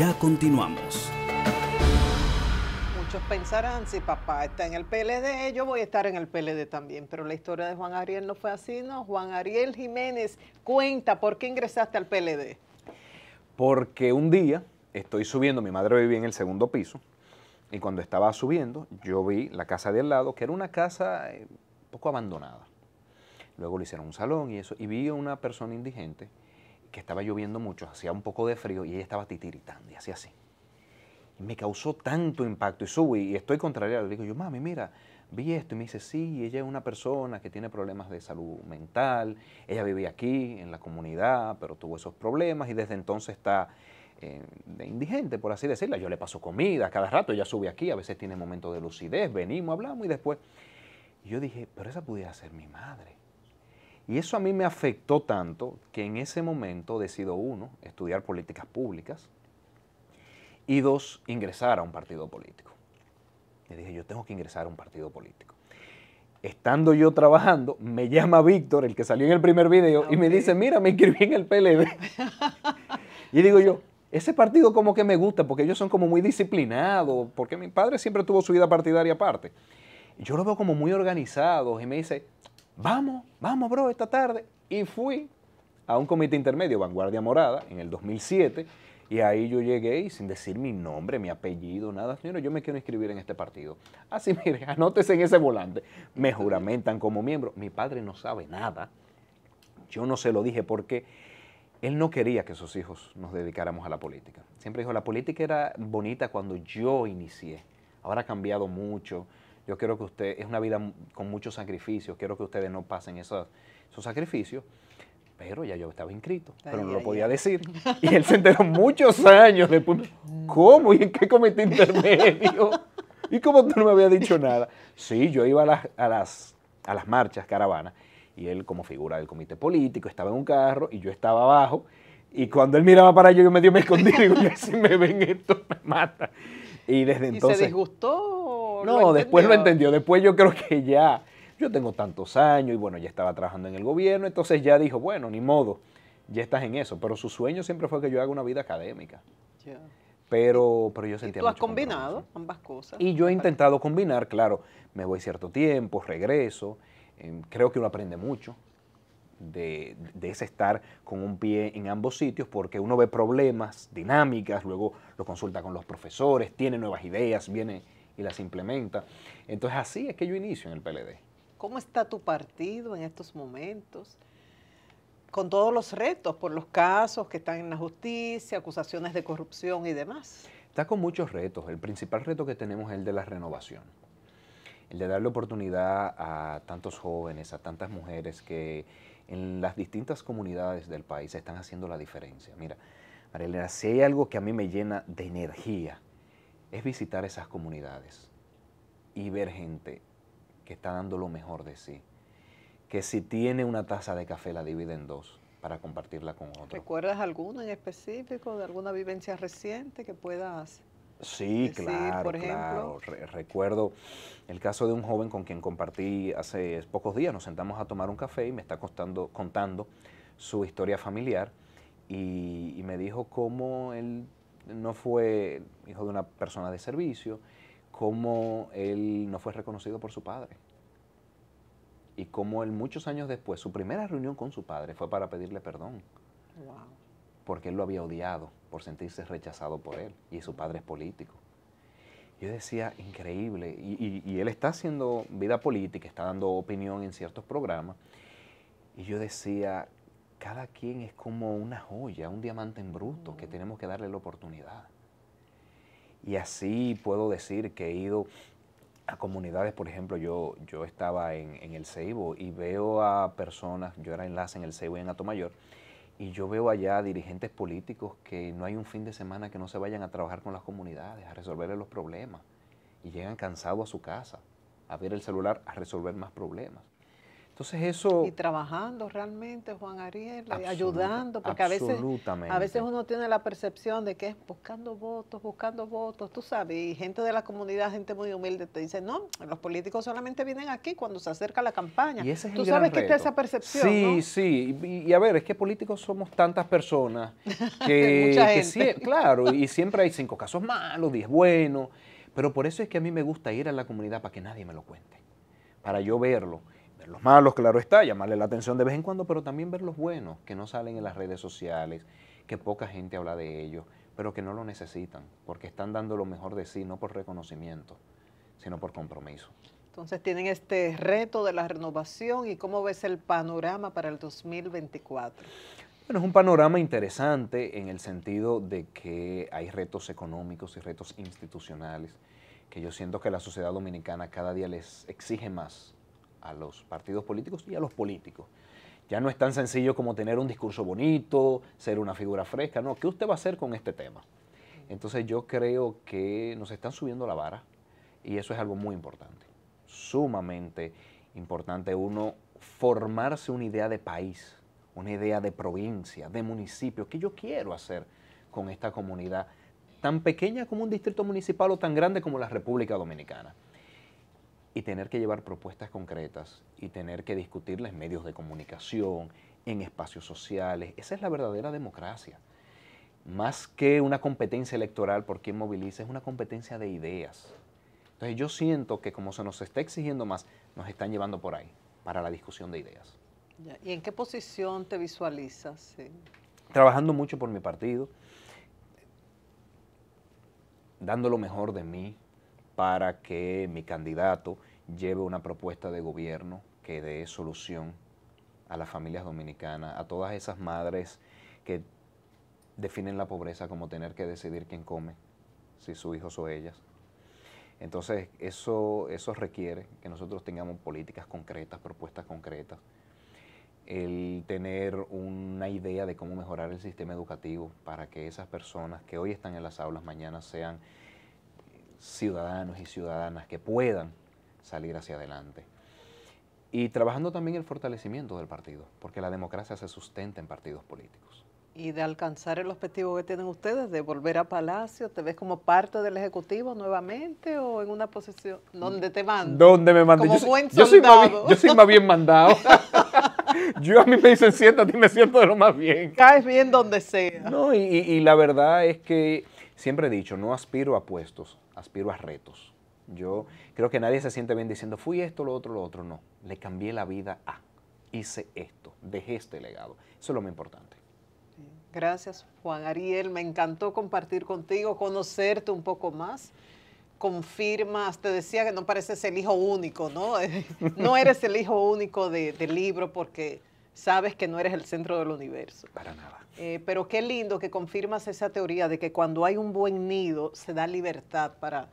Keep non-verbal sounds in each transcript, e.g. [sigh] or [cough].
Ya continuamos. Muchos pensarán, si papá está en el PLD, yo voy a estar en el PLD también, pero la historia de Juan Ariel no fue así, ¿no? Juan Ariel Jiménez, cuenta, ¿por qué ingresaste al PLD? Porque un día estoy subiendo, mi madre vivía en el segundo piso, y cuando estaba subiendo, yo vi la casa de al lado, que era una casa eh, un poco abandonada. Luego le hicieron un salón y eso, y vi a una persona indigente que estaba lloviendo mucho, hacía un poco de frío y ella estaba titiritando y hacía así. Y me causó tanto impacto y subo y estoy contrariado. Le digo yo, mami, mira, vi esto y me dice, sí, ella es una persona que tiene problemas de salud mental, ella vivía aquí en la comunidad, pero tuvo esos problemas y desde entonces está eh, indigente, por así decirlo. Yo le paso comida cada rato, ella sube aquí, a veces tiene momentos de lucidez, venimos, hablamos y después... yo dije, pero esa pudiera ser mi madre. Y eso a mí me afectó tanto que en ese momento decido, uno, estudiar políticas públicas y dos, ingresar a un partido político. le dije, yo tengo que ingresar a un partido político. Estando yo trabajando, me llama Víctor, el que salió en el primer video, y me dice, mira, me inscribí en el PLD. [laughs] y digo yo, ese partido como que me gusta, porque ellos son como muy disciplinados, porque mi padre siempre tuvo su vida partidaria aparte. Yo lo veo como muy organizado y me dice, vamos, vamos, bro, esta tarde. Y fui a un comité intermedio, Vanguardia Morada, en el 2007, y ahí yo llegué y sin decir mi nombre, mi apellido, nada, señores, yo me quiero inscribir en este partido. Así, [laughs] mire, anótese en ese volante. Me juramentan como miembro. Mi padre no sabe nada. Yo no se lo dije porque él no quería que sus hijos nos dedicáramos a la política. Siempre dijo, la política era bonita cuando yo inicié. Ahora ha cambiado mucho yo quiero que usted, es una vida con muchos sacrificios, quiero que ustedes no pasen esos, esos sacrificios. Pero ya yo estaba inscrito, pero no lo podía decir. [laughs] Y él se enteró muchos años después. ¿Cómo? ¿Y en qué comité intermedio? ¿Y como tú no me habías dicho nada? Sí, yo iba a las, a las, a las marchas, caravanas, y él como figura del comité político estaba en un carro y yo estaba abajo. Y cuando él miraba para allá, yo me medio me escondí. Digo, si me ven esto, me mata. Y desde entonces. ¿Y se disgustó? No, después lo entendió. Después yo creo que ya, yo tengo tantos años y bueno, ya estaba trabajando en el gobierno, entonces ya dijo, bueno, ni modo, ya estás en eso. Pero su sueño siempre fue que yo haga una vida académica. Pero, pero yo sentía... ¿Y tú has combinado ambas cosas. Y yo he intentado combinar, claro, me voy cierto tiempo, regreso, em, creo que uno aprende mucho. De, de, ese estar con un pie en ambos sitios, porque uno ve problemas, dinámicas, luego lo consulta con los profesores, tiene nuevas ideas, viene y las implementa. Entonces así es que yo inicio en el PLD. ¿Cómo está tu partido en estos momentos? Con todos los retos por los casos que están en la justicia, acusaciones de corrupción y demás. Está con muchos retos. El principal reto que tenemos es el de la renovación el de darle oportunidad a tantos jóvenes, a tantas mujeres que en las distintas comunidades del país están haciendo la diferencia. Mira, Marilena, si hay algo que a mí me llena de energía, es visitar esas comunidades y ver gente que está dando lo mejor de sí, que si tiene una taza de café la divide en dos para compartirla con otros. ¿Recuerdas alguno en específico, de alguna vivencia reciente que puedas Sí, claro, por ejemplo? recuerdo el caso de un joven con quien compartí hace pocos días, nos sentamos a tomar un café y me está contando su historia familiar y, y me dijo cómo él no fue hijo de una persona de servicio, como él no fue reconocido por su padre. Y como él muchos años después, su primera reunión con su padre fue para pedirle perdón. Wow. Porque él lo había odiado por sentirse rechazado por él. Y su padre es político. Yo decía, increíble. y él está haciendo vida política, está dando opinión en ciertos programas. Y yo decía, cada quien es como una joya, un diamante en bruto que mm. tenemos que darle la oportunidad. Y así puedo decir que he ido a comunidades, por ejemplo, yo, yo estaba en, en el Ceibo y veo a personas, yo era enlace en el Ceibo y en Atomayor, y yo veo allá dirigentes políticos que no hay un fin de semana que no se vayan a trabajar con las comunidades, a resolver los problemas, y llegan cansados a su casa, a ver el celular, a resolver más problemas. Entonces eso... Y trabajando realmente, Juan Ariel, eh, ayudando, porque a veces, a veces uno tiene la percepción de que es buscando votos, buscando votos, tú sabes, y gente de la comunidad, gente muy humilde, te dice, no, los políticos solamente vienen aquí cuando se acerca la campaña. tú sabes que está esa percepción. Sí, sí, y, y, a ver, es que políticos somos tantas personas [laughs] que, claro, y siempre hay cinco casos malos, diez buenos, pero por eso es que a mí me gusta ir a la comunidad para que nadie me lo cuente, para yo verlo ver los malos, claro está, llamarle la atención de vez en cuando, pero también ver los buenos que no salen en las redes sociales, que poca gente habla de ellos, pero que no lo necesitan, porque están dando lo mejor de sí, no por reconocimiento, sino por compromiso. Entonces tienen este reto de la renovación y cómo ves el panorama para el 2024. Bueno, es un panorama interesante en el sentido de que hay retos económicos y retos institucionales que yo siento que la sociedad dominicana cada día les exige más a los partidos políticos y a los políticos. Ya no es tan sencillo como tener un discurso bonito, ser una figura fresca, no, ¿qué usted va a hacer con este tema? Entonces yo creo que nos están subiendo la vara y eso es algo muy importante, sumamente importante uno formarse una idea de país, una idea de provincia, de municipio, qué yo quiero hacer con esta comunidad tan pequeña como un distrito municipal o tan grande como la República Dominicana y tener que llevar propuestas concretas y tener que discutirlas en medios de comunicación, en espacios sociales. Esa es la verdadera democracia. Más que una competencia electoral por quien moviliza, es una competencia de ideas. Entonces yo siento que como se nos está exigiendo más, nos están llevando por ahí, para la discusión de ideas. ¿Y en qué posición te visualizas? Trabajando mucho por mi partido, dando lo mejor de mí, para que mi candidato lleve una propuesta de gobierno que dé solución a las familias dominicanas, a todas esas madres que definen la pobreza como tener que decidir quién come, si su hijo o ellas. Entonces, eso, eso requiere que nosotros tengamos políticas concretas, propuestas concretas, el tener una idea de cómo mejorar el sistema educativo para que esas personas que hoy están en las aulas mañana sean ciudadanos y ciudadanas que puedan salir hacia adelante. Y trabajando también el fortalecimiento del partido, porque la democracia se sustenta en partidos políticos. Y de alcanzar el objetivo que tienen ustedes de volver a Palacio, ¿te ves como parte del Ejecutivo nuevamente o en una posición donde te mandan? Donde me mandan. Yo, soy, yo, soy más, yo bien mandado. [laughs] yo a mí me dicen siéntate y me siento de lo más bien. Caes bien donde sea. No, y la verdad es que Siempre he dicho, no aspiro a puestos, aspiro a retos. Yo creo que nadie se siente bien diciendo, fui esto, lo otro, lo otro. No, le cambié la vida a, hice esto, dejé este legado. Eso es lo más importante. Gracias, Juan Ariel. Me encantó compartir contigo, conocerte un poco más. Confirmas, te decía que no pareces el hijo único, ¿no? [laughs] no eres el hijo único del libro porque sabes que no eres el centro del universo. Para nada. Eh, pero qué lindo que confirmas esa teoría de que cuando hay un buen nido se da libertad para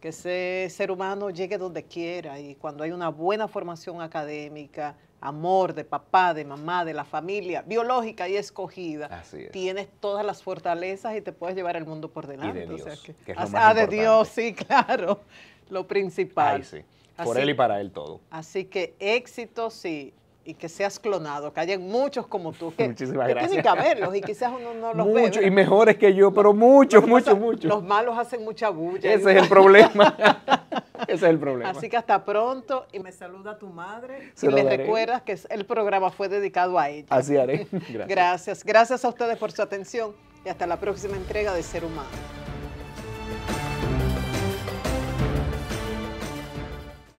que ese ser humano llegue donde quiera y cuando hay una buena formación académica, amor de papá, de mamá, de la familia, biológica y escogida, tienes todas las fortalezas y te puedes llevar el mundo por delante. Y de Dios, ah, de Dios, sí, [laughs] claro, lo principal. sí. Por él y para él todo. Así que éxito, sí y que seas clonado, que hayan muchos como tú, que, Muchísimas gracias. tienen que haberlos y quizás uno no los ve. Muchos y mejores que yo, pero muchos, muchos, muchos. Los malos hacen mucha bulla. Ese es el [laughs] problema. Ese es el problema. Así que hasta pronto y me saluda tu madre si y le recuerdas que el programa fue dedicado a ella. Así haré. [laughs] Gracias. Gracias a ustedes por su atención y hasta la próxima entrega de Ser Humano.